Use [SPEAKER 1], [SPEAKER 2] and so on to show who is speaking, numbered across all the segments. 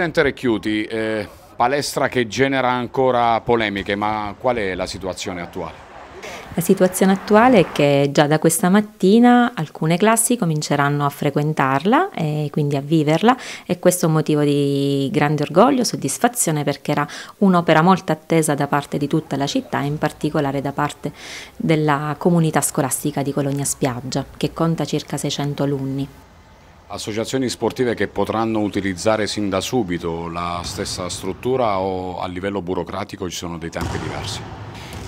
[SPEAKER 1] Presidente Recchiuti, eh, palestra che genera ancora polemiche, ma qual è la situazione attuale?
[SPEAKER 2] La situazione attuale è che già da questa mattina alcune classi cominceranno a frequentarla e eh, quindi a viverla e questo è un motivo di grande orgoglio, soddisfazione perché era un'opera molto attesa da parte di tutta la città in particolare da parte della comunità scolastica di Colonia Spiaggia che conta circa 600 alunni.
[SPEAKER 1] Associazioni sportive che potranno utilizzare sin da subito la stessa struttura o a livello burocratico ci sono dei tempi diversi?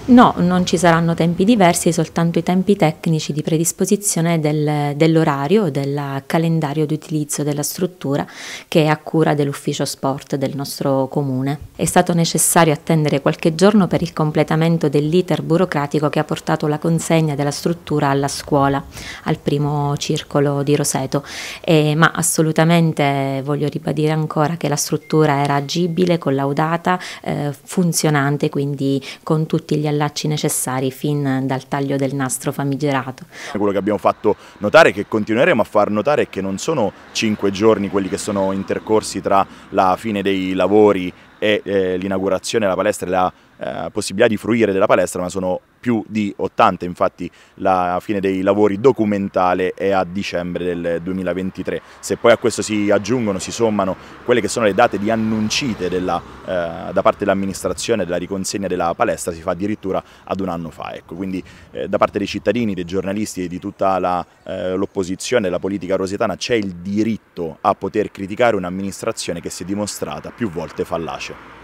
[SPEAKER 2] No, non ci saranno tempi diversi, soltanto i tempi tecnici di predisposizione del, dell'orario, del calendario di utilizzo della struttura che è a cura dell'ufficio sport del nostro comune. È stato necessario attendere qualche giorno per il completamento dell'iter burocratico che ha portato la consegna della struttura alla scuola, al primo circolo di Roseto, e, ma assolutamente voglio ribadire ancora che la struttura era agibile, collaudata, eh, funzionante, quindi con tutti gli allacci necessari fin dal taglio del nastro famigerato.
[SPEAKER 3] Quello che abbiamo fatto notare, e che continueremo a far notare, è che non sono cinque giorni quelli che sono intercorsi tra la fine dei lavori e eh, l'inaugurazione della palestra e la eh, possibilità di fruire della palestra, ma sono più di 80, infatti la fine dei lavori documentale è a dicembre del 2023. Se poi a questo si aggiungono, si sommano quelle che sono le date di annuncite della, eh, da parte dell'amministrazione della riconsegna della palestra, si fa addirittura ad un anno fa. Ecco. Quindi eh, da parte dei cittadini, dei giornalisti e di tutta eh, l'opposizione, eh, la politica rosetana, c'è il diritto a poter criticare un'amministrazione che si è dimostrata più volte fallace.